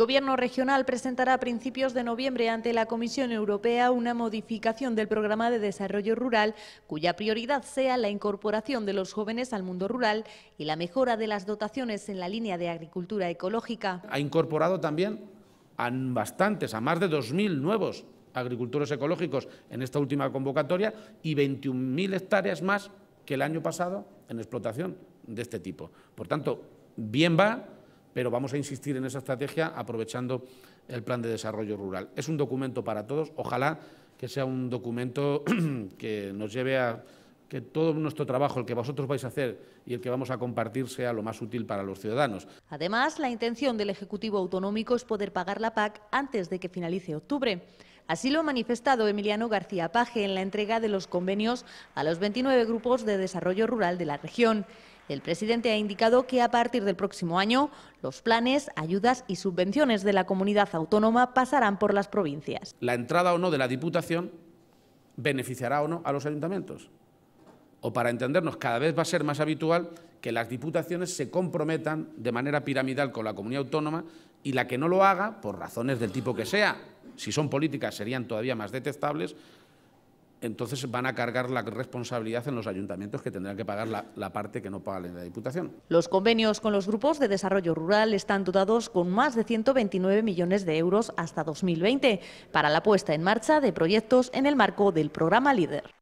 Gobierno regional presentará a principios de noviembre ante la Comisión Europea una modificación del programa de desarrollo rural cuya prioridad sea la incorporación de los jóvenes al mundo rural y la mejora de las dotaciones en la línea de agricultura ecológica. Ha incorporado también a bastantes, a más de 2.000 nuevos agricultores ecológicos en esta última convocatoria y 21.000 hectáreas más que el año pasado en explotación de este tipo. Por tanto, bien va pero vamos a insistir en esa estrategia aprovechando el Plan de Desarrollo Rural. Es un documento para todos, ojalá que sea un documento que nos lleve a que todo nuestro trabajo, el que vosotros vais a hacer y el que vamos a compartir, sea lo más útil para los ciudadanos. Además, la intención del Ejecutivo Autonómico es poder pagar la PAC antes de que finalice octubre. Así lo ha manifestado Emiliano García Paje en la entrega de los convenios a los 29 grupos de desarrollo rural de la región el presidente ha indicado que a partir del próximo año los planes, ayudas y subvenciones de la comunidad autónoma pasarán por las provincias. La entrada o no de la Diputación beneficiará o no a los ayuntamientos. O para entendernos, cada vez va a ser más habitual que las diputaciones se comprometan de manera piramidal con la comunidad autónoma y la que no lo haga, por razones del tipo que sea, si son políticas serían todavía más detestables, entonces van a cargar la responsabilidad en los ayuntamientos que tendrán que pagar la, parte que no paga la Diputación. Los convenios con los grupos de desarrollo rural están dotados con más de 129 millones de euros hasta 2020 para la puesta en marcha de proyectos en el marco del programa líder.